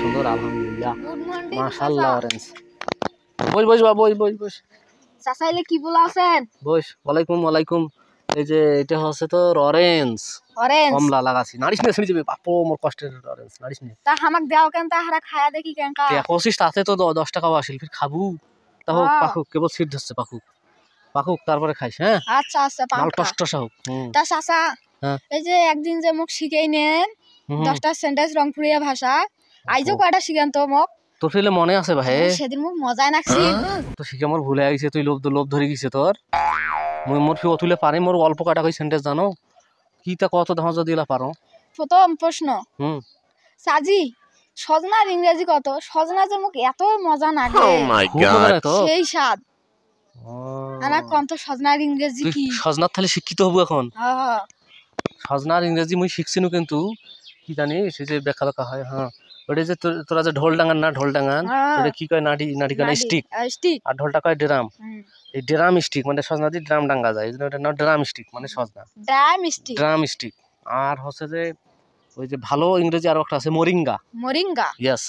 সুন্দর আলহামদুলিল্লাহ মাশাআল্লাহ অরেঞ্জ বস বস বস বস বস কি বলা আছেন বস ওয়ালাইকুম ওয়ালাইকুম এই যে এটা হচ্ছে তো অরেঞ্জ অরেঞ্জ কমলা লাগাছি নারিশ শুনি যাবে বাপো মোর কষ্টের অরেঞ্জ নারিশ তা হামাক দেও কেন তা হারা খায়া দেখি কেন কা তাতে তো 10 টাকা আসিল ফির খাবু তাও হ্যাঁ। পাখুক কেবল সিট ধরছে পাখুক পাকুক তারপরে খাইছে হ্যাঁ আচ্ছা আচ্ছা তা হ্যাঁ। এই যে একদিন যে মুখ শিখাই নেন দশটা সেন্টেন্স রংপুরিয়া ভাষা আইজো কয়টা শিখান তো মক তোর ফেলে মনে আছে ভাই সেদিন মোক মজায় নাকছি তো শিখে আমার ভুলে গেছে তুই লোভ লোভ ধরে গেছে তোর মুই মোর ফি অতুলে পারি মোর অল্প কাটা কই সেন্টেন্স জানো কি তা কত ধাঁজ দিলা পারো প্রথম প্রশ্ন হুম সাজি সজনার ইংরেজি কত সজনা যে মোক এত মজা oh লাগে সেই স্বাদ আমার কন্ত সজনার ইংরেজি কি সজনার তাহলে শিক্ষিত হব এখন সজনার ইংরেজি মুই শিখছিনু কিন্তু কি জানিস সে যে বেকা বেকা হয় হ্যাঁ ওটা যে তোরা যে ঢোল ডাঙান না ঢোল ডাঙান হ্যাঁ। ওটা কি কয় নাটি নাটি কানা স্টিক আর ঢোলটা কয় ড্রাম এই ড্রাম স্টিক মানে সজনা দিয়ে ড্রাম ডাঙ্গা যায় এই জন্য ওটা না ড্রাম স্টিক মানে সজনা ড্রাম স্টিক ড্রাম স্টিক আর হচ্ছে যে ওই যে ভালো ইংরেজি আরো একটা আছে মরিঙ্গা মরিঙ্গা ইয়েস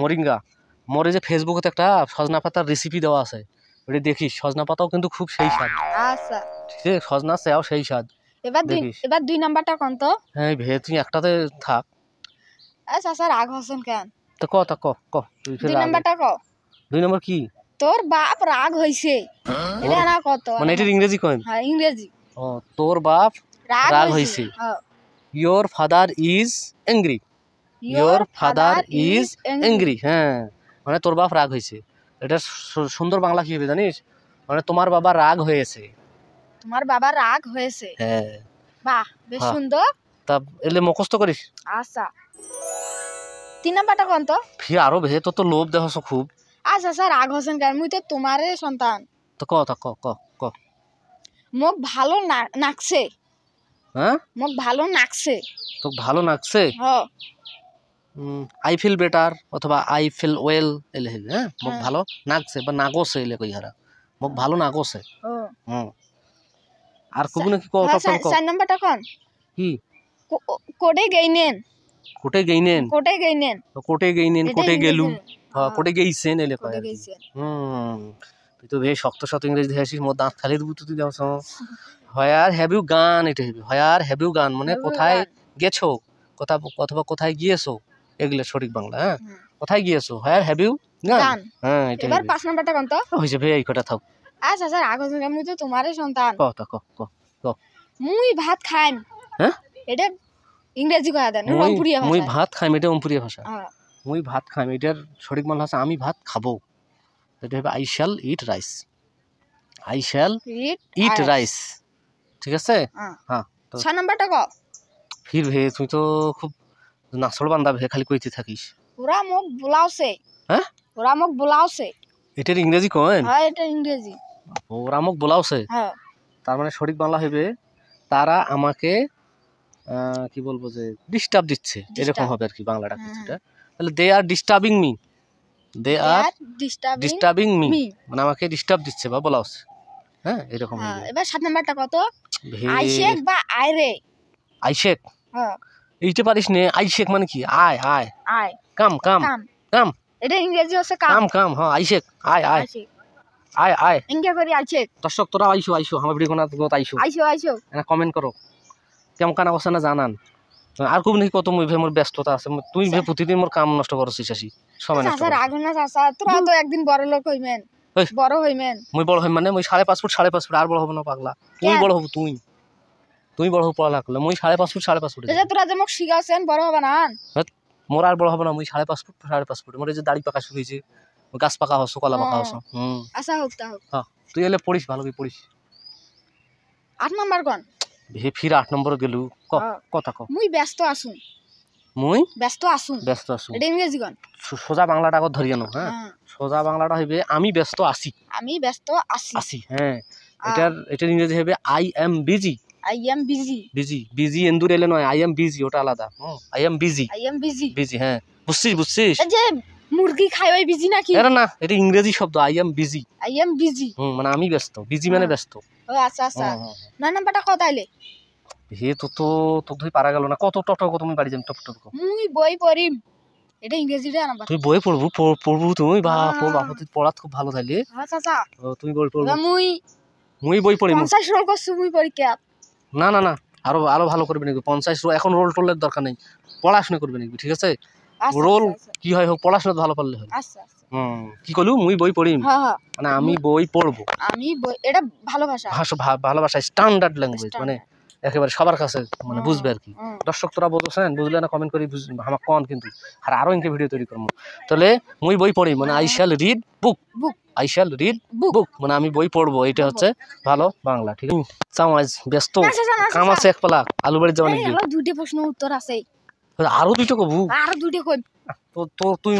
মরিঙ্গা মোরে যে ফেসবুকে একটা সজনা পাতার রেসিপি দেওয়া আছে ওটা দেখিস সজনা পাতাও কিন্তু খুব সেই স্বাদ আচ্ছা ঠিক সজনা চাও সেই স্বাদ এবার দুই এবার দুই নাম্বারটা কোন তো হ্যাঁ ভে তুই একটাতে থাক আচ্ছা স্যার রাগ কেন তো ক ক ক দুই নাম্বারটা ক দুই নাম্বার কি তোর বাপ রাগ হইছে হ্যাঁ? এটা না কত মানে এটা ইংরেজি হ্যাঁ ইংরেজি ও তোর বাপ রাগ হইছে your father is angry your father is angry হ্যাঁ মানে তোর বাপ রাগ হইছে এটা সুন্দর বাংলা কি হবে জানিস মানে তোমার বাবা রাগ হয়েছে তোমার বাবা রাগ হয়েছে হ্যাঁ বাহ বেশ হ্যাঁ। সুন্দর তা এলে মুখস্থ করিস আচ্ছা তিন নাম্বারটা কোন তো ফি আরো ভে তো তো লোভ দেখছ খুব আচ্ছা স্যার আচ্ছা, রাগ হোসেন কেন মুই তো তোমারে সন্তান তো ক তা ক ক ক মোক ভালো নাকছে হ্যাঁ মোক ভালো নাকছে তো ভালো নাকছে হ্যাঁ আই ফিল বেটার অথবা আই ফিল ওয়েল এলে হ্যাঁ, হ্যাঁ। মোক ভালো নাকছে বা নাগছে এলে কই হারা মোক ভালো নাগছে হুম আর কবু নাকি কত তখন কও নাম্বারটা কোন কি কোটে গেইনেন কোটে গেইনেন কোটে গেইনেন কোটে গেইনেন কোটে গেলু হ্যাঁ, হ্যাঁ কোটে গেইছেন এলে কয় হুম তুই তো বে শক্ত শক্ত ইংরেজি ধেয়েছিস মো দাঁত খালি দিব তুই যাও আর হ্যাভ ইউ গান এটা হ্যাভ আর হ্যাভ ইউ গান মানে কোথায় গেছো কথা অথবা কোথায় গিয়েছো এগুলো সঠিক বাংলা হ্যাঁ কোথায় গিয়েছো হয় আর হ্যাভ ইউ গান হ্যাঁ এটা এবার পাঁচ নাম্বারটা কোন তো হইছে ভাই এই কথা থাক আচ্ছা স্যার আগত মুই তো তোমারই সন্তান ক ক ক ক মুই ভাত খাইম হ্যাঁ এটা ইংরেজি কথা দেন মুই ভাত খাইম এটা রংপুরিয়া ভাষা মুই ভাত খাইম এটার সঠিক মানে হচ্ছে আমি ভাত খাবো এটা হবে I shall eat rice I shall eat rice ঠিক আছে হ্যাঁ ছ নাম্বারটা ক ফির ভে তুই তো খুব নাসল বান্দা ভে খালি কইতে থাকিস ওরা মোক বুলাওছে হ্যাঁ ওরা মোক বুলাওছে এটার ইংরেজি কয় হ্যাঁ এটা ইংরেজি ওরা আমাক বোলাওছে হ্যাঁ। তার মানে সঠিক বাংলা হইবে তারা আমাকে কি বলবো যে ডিস্টার্ব দিচ্ছে এরকম হবে আর কি বাংলাটা হ্যাঁ, কিছুটা হ্যাঁ। তাহলে they are disturbing me they are disturbing me মানে আমাকে ডিস্টার্ব দিচ্ছে বা বোলাওছে হ্যাঁ এরকম এবার সাত নাম্বারটা কত আইশেক বা আইরে আইশেক এইটা পারিস নে আইশেক মানে কি আয় আয় আয় কাম কাম কাম এটা ইংরেজি হচ্ছে কাম কাম হ্যাঁ আইশেক আয় আয় আয় আয় এনজয় করি আইছে দর্শক তোরা আমার ভিডিও কোনা কমেন্ট করো কেমন কান অবস্থা না জানান আর খুব নাকি কত মুভি মোর ব্যস্ততা আছে তুই ভে আচ্ছা। প্রতিদিন মোর কাম নষ্ট করছিস আসি সময় স্যার আগুন না তোরা তো একদিন বড় লোক হইমেন বড় হইমেন মুই বড় হই মানে মুই 5.5 ফুট 5.5 ফুট আর বড় হব না পাগলা তুই বড় হব তুই তুই বড় হব পড়া করলে মুই 5.5 ফুট 5.5 ফুট যে তোরা যে মোক শিখাছেন বড় হবা না মোর আর বড় হব না মুই 5.5 ফুট 5.5 ফুট মোর যে দাড়ি পাকা শুরু হইছে গাছ পাকা হস কলা পাকা হস আচ্ছা হোক তা হোক হ্যাঁ, তুই এলে পড়িস ভালো করে পড়িস আট নম্বর গন ভে ফির আট নম্বর গেলু ক কথা ক মুই ব্যস্ত আসুন মুই ব্যস্ত আসুন ব্যস্ত আসুন এটা ইংরেজি গন সোজা বাংলাটা কত ধরিয়ে নাও হ্যাঁ।, হ্যাঁ সোজা বাংলাটা হইবে আমি ব্যস্ত আসি আমি ব্যস্ত আসি আসি হ্যাঁ এটার এটা ইংরেজি হবে I am busy I am busy busy busy এন্দুর এলে নয় আই এম বিজি ওটা আলাদা I am busy I am busy busy হ্যাঁ বুঝছিস বুঝছিস মুরগি খাইবাই বিজি নাকি আরে না এটা ইংরেজি শব্দ I am busy I am busy হুম মানে আমি ব্যস্ত বিজি মানে হ্যাঁ। ব্যস্ত ও আচ্ছা আচ্ছা না নাম্বারটা কত আইলে হে তো তো তো তুই পারা গেল না কত টট কত তুমি বাড়ি যাম টপ টপ মুই বই পড়িম এটা ইংরেজি রে নাম্বার তুই বই পড়বু পড়বু তুমি বা হ্যাঁ। বাবা তুই পড়াত খুব ভালো তাইলে আচ্ছা আচ্ছা তুমি বই পড়বু মুই মুই বই পড়িম 50 রোল করছ মুই পড়ি পরীক্ষা না না না আরো আরো ভালো করবে নাকি 50 রোল এখন রোল টোলের দরকার নাই পড়াশোনা করবে নাকি ঠিক আছে রোল আচ্ছা, আচ্ছা, আচ্ছা। কি হয় হোক পড়াশোনা ভালো পারলে হয় কি কলু মুই বই পড়িম হ্যাঁ, হ্যাঁ। মানে আমি বই পড়বো আমি বই এটা ভালোবাসা ভালোবাসা স্ট্যান্ডার্ড ল্যাঙ্গুয়েজ মানে একেবারে সবার কাছে মানে বুঝবে আর কি দর্শক তোরা বলছেন বুঝলে না কমেন্ট করি আমার কন কিন্তু আর আরো ইনকে ভিডিও তৈরি করবো তাহলে মুই বই পড়ি মানে I shall read book book I shall read book মানে আমি বই পড়বো এটা হচ্ছে ভালো বাংলা ঠিক আছে চাও আজ ব্যস্ত কাম আছে একপালা আলু বাড়ি যাওয়া নাকি দুটি প্রশ্ন উত্তর আছে আরো দুটো কবু আরো দুটো কই তো তো তুই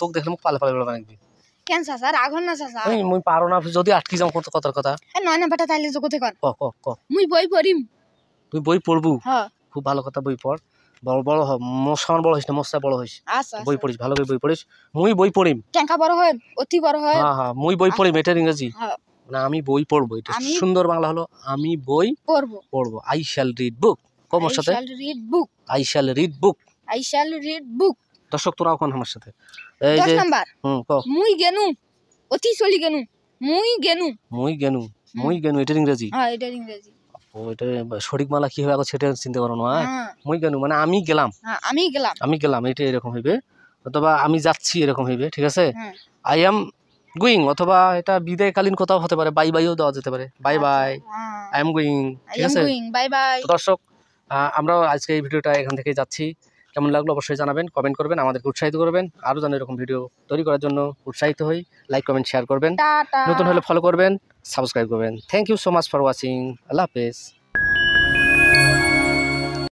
তোকে দেখলে মুখ পালে পালে বেড়া নাকি কেন স্যার আগুন না সাসা আমি মুই পারো না যদি আটকি যাও কত কথার কথা এ নয় না বেটা তাইলে জগতে কর ক ক ক মুই বই পড়িম তুই বই পড়বু হ্যাঁ খুব ভালো কথা বই পড় বড় বড় হ মোস বড় হইস মোসা বড় হইস আচ্ছা, আচ্ছা। বই পড়িস ভালো বই পড়িস মুই বই পড়িম কেনকা বড় হয় অতি বড় হয় হ্যাঁ হ্যাঁ মুই বই পড়িম এটা ইংরেজি হ্যাঁ না আমি বই পড়বো এটা সুন্দর বাংলা হলো আমি বই পড়বো পড়বো আই শ্যাল রিড বুক কমর সাথে I shall read book I shall read book দর্শক তোরা কোন আমার সাথে এই যে নাম্বার হুম মুই গেনু অতি চলি গেনু মুই গেনু মুই গেনু মুই গেনু এটা ইংরেজি হ্যাঁ এটা ইংরেজি সঠিক মালা কি হবে চিনতে পারো না হ্যাঁ? হ্যাঁ। মুই গেনু মানে আমি গেলাম হ্যাঁ, আমি গেলাম আমি গেলাম এটা এরকম হইবে অথবা আমি যাচ্ছি এরকম হইবে ঠিক আছে আই এম গুইং অথবা এটা বিদায়কালীন কোথাও হতে পারে বাই বাইও দেওয়া যেতে পারে bye bye I am going ঠিক আছে দর্শক আমরাও আজকে এই ভিডিওটা এখান থেকে যাচ্ছি কেমন লাগলো অবশ্যই জানাবেন কমেন্ট করবেন আমাদেরকে উৎসাহিত করবেন আরও যেন এরকম ভিডিও তৈরি করার জন্য উৎসাহিত হই লাইক কমেন্ট শেয়ার করবেন নতুন হলে ফলো করবেন সাবস্ক্রাইব করবেন thank you so much for watching আল্লাহ হাফেজ